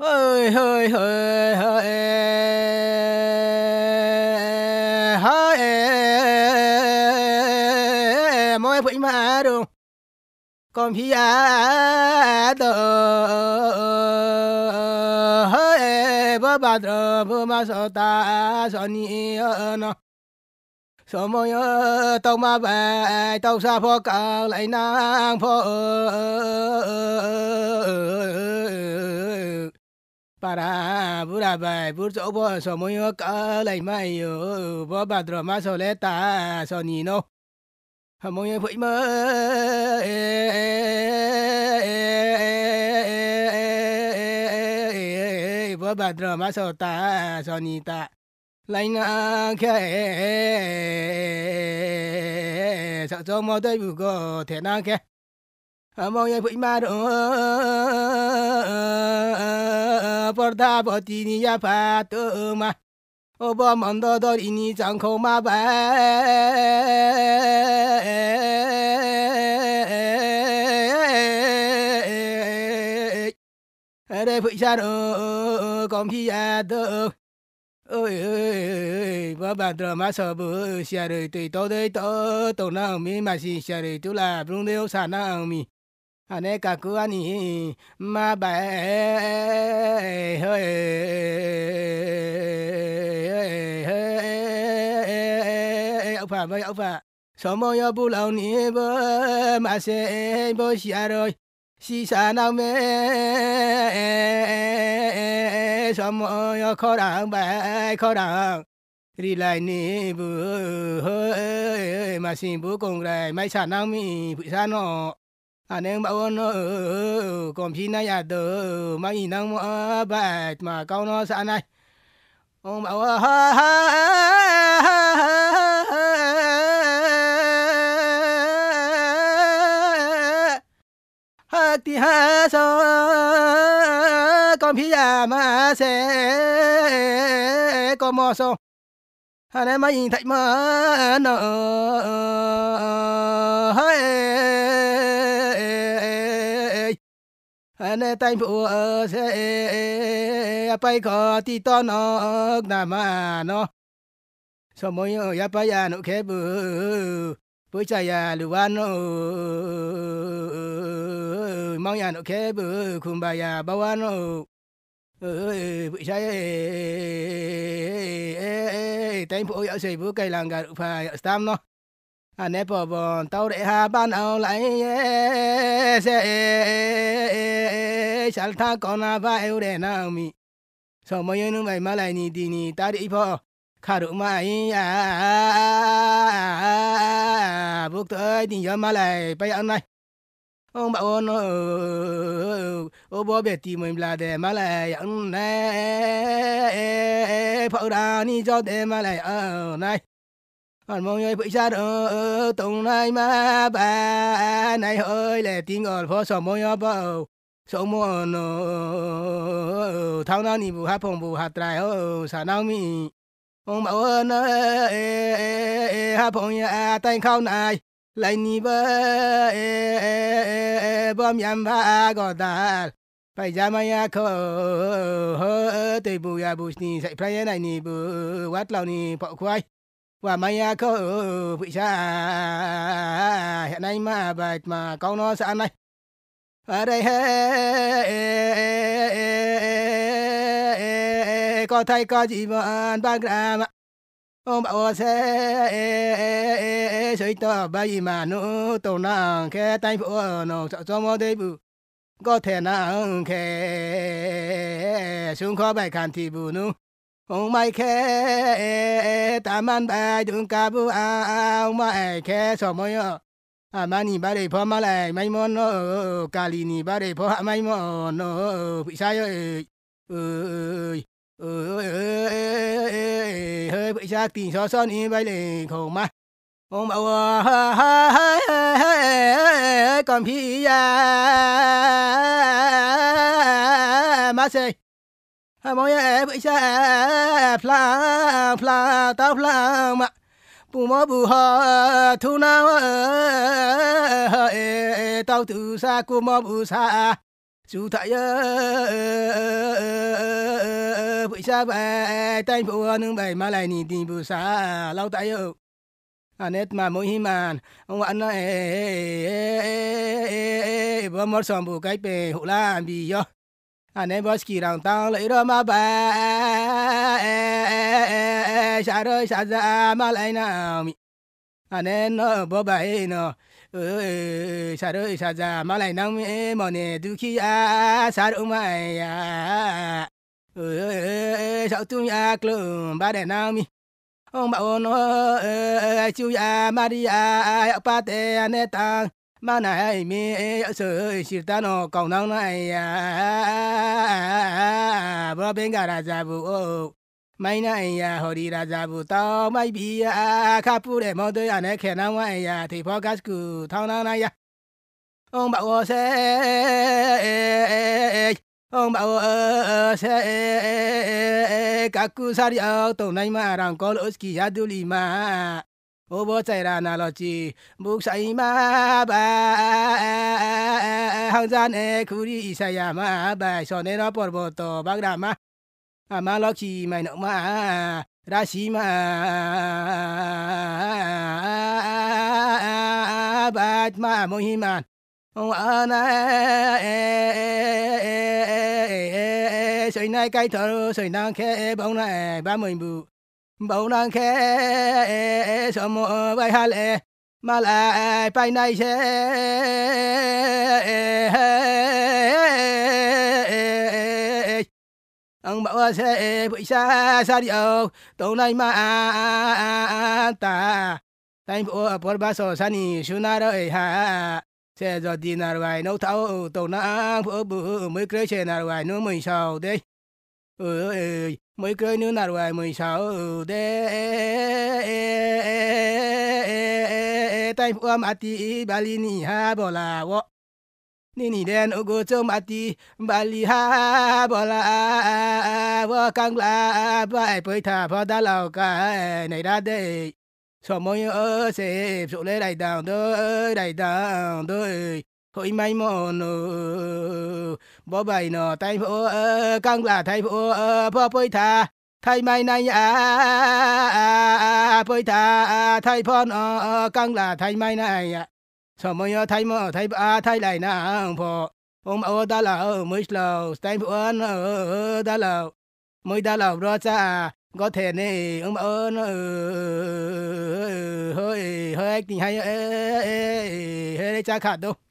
hơi hơi hơi hơi hơi mỗi bụi mà đúng còn hi à tờ hơi bơ bà tờ bơ mà sợ ta sợ ni nó sợ mồi tao mà bè tao xa phô cờ lại nang phô पारा बुढा बाई बुढ चौब समय कालै मायो बबाद्रमा सौले तासनि नौ मै फैमा ए बबाद्रमा सौ तासनि ता लाइन ख्या चौमदै भुगो थिएन क्या म यहाँ फुइमा या फातोमा अब मन्द दरिनी चाङखौमा भा अरे पैसा रो कम्फिया दो ओइ सब स्याहारै त्यही तौदै त तौ नआउमी मासी स्याहारै तुला भ्रुँदै साना आउमी ane kakuani ma ba ông phà với ông phà sống mơ yo bu lâu ni bơ mà sẽ bơ xia rồi xì xa nào mê sống mơ khó đảng bài khó đảng đi lại ni bơ mà xin bố cùng lại mai xa nào mi bụi xa nọ À, ừ, ừ, ừ, anh bảo nó còn chi này à tớ mà nhìn năng mà bạch mà câu nó xa này ông bảo ha ha ha thì ha sao con phi à mà sẽ con mò sao anh em mà nhìn thấy mà nó hơi nè tay phụ sẽ bay có ti to nó nà mà nó so mỗi người ya bay ya nó khép bự bữa chạy ya lưu an nó mong ya nó khép bự khum bay ya bao an nó bữa chạy tay phụ ya sẽ bữa cây làng gà phải tam nó nè bỏ bỏ tàu để hà ban ao lại sẽ sal tha con na và yêu để na mi so mà yêu nó mày mà lại ni đi ni ta đi bỏ khá đủ mày à buộc tới đi giờ mà lại bây ăn này ông bảo ôn ô bố bé tìm mình là để mà lại ăn này phở đà ni cho để mà lại ở này còn mong người bị sa đỡ ờ, ờ, tùng này mà ba này hơi lẻ tiếng ở phố sọ mong nhau bao sọ mong nó thao nào nì bù hát phòng bù hát trai ở sa nào mi ông bảo ơn hát phòng nhà tay khao này lại nì bơ bom nhầm ba gò đà phải ra mai khờ hơ tây bù ya bù ni chạy play này nì bù quát lâu nì bỏ quay và mấy cơ ở vị xã hiện nay mà bạch mà con nó sẽ ăn này ở đây có thay có gì mà ba gram ông bảo sẽ sấy to ba gì mà nó tổ nàng khe tay phụ nó sợ cho mơ đây bự có thể nàng khe xuống khó bài khăn thì bù nữa ông mai khe ta man ba dung ca bu a ông mai khe so mo yo à mà nhìn bà để phô mà lại mày món nó ở cà lì nhìn bà để phô hạ mấy món nó ở bị sai ơi, ơi ừ, ừ, ừ, hơi bị sai tiền so so đi bay lệ khổ mà ông bảo ờ, còn phi ya mà say mỗi ép xa ép la la tao la mà bù mò bù hò thu na tao từ xa cô mò bù xa chú thấy bụi xa bè tay bù nương bè mà lại nhìn tìm bù xa lâu tay ơ anet mà mỗi himan ông anh nói bơ mò sòm bù cái bè hộ la bì yo anh em ane bos kirang tang lai ro ma ba sha ro sha za ma lai na mi ane no bo ba e no sha ro sha za ma lai na mi e mo du ki a sha ro ma ya sao tu ya klum ba de na mi ông bảo nó chú ya maria ya pa anh em tang mà này mi sự sự ta nó còn năng này à bro bên gà ra ra vụ mai này à hồi đi ra ra vụ tao mai bị à phu để mong tới anh ấy khen năng này à thì podcast cứ thao năng này à ông bảo sẽ ông bảo sẽ các cụ sari ở tổ này mà rằng có lỗi kỳ adulima ô bố chạy ra nà lo chi bục sai ma ba hang gian e kuri isaya ma ba so ne nó por bo to bác da ma ma lo chi mày no ma ra xí ma ba ma mo hi man ông ana soi nai cái thở soi nang khe bóng nai ba mươi bu bầu nàng khẽ sợ mộ vai hà lệ mà lại bay này sẽ ông bảo sẽ bụi xa xa đi âu tổ này mà ta thành phố por ba so sani nào rồi ha sẽ giờ đi nào vài nấu tháo tối nay phố bự mới cưới sẽ nào vài nữa mình sau đấy ơi ừ, ừ, ừ, mới cười nữa nào rồi mười sáu ừ đê tay phụ âm ati bali ni ha bỏ là wo ni ni đen ô chôm ati bali ha bò là wo căng là bài bơi thả phò đá lào cả này ra đây sọ môi ơ sẽ số lê đại đàng đôi đại đàng đôi hội mai mò nô bó bài nọ tay phố căng là tay phố bó bơi thà thay mai này à bơi thà thay phon căng là thay mai này à sao mới thay mò thay ba thay lại na phò ông ở đã là mới lâu tay phố ở đã là mới đã là rồi cha có thể nè ông ơn hơi hơi tình hay hơi cha khát đâu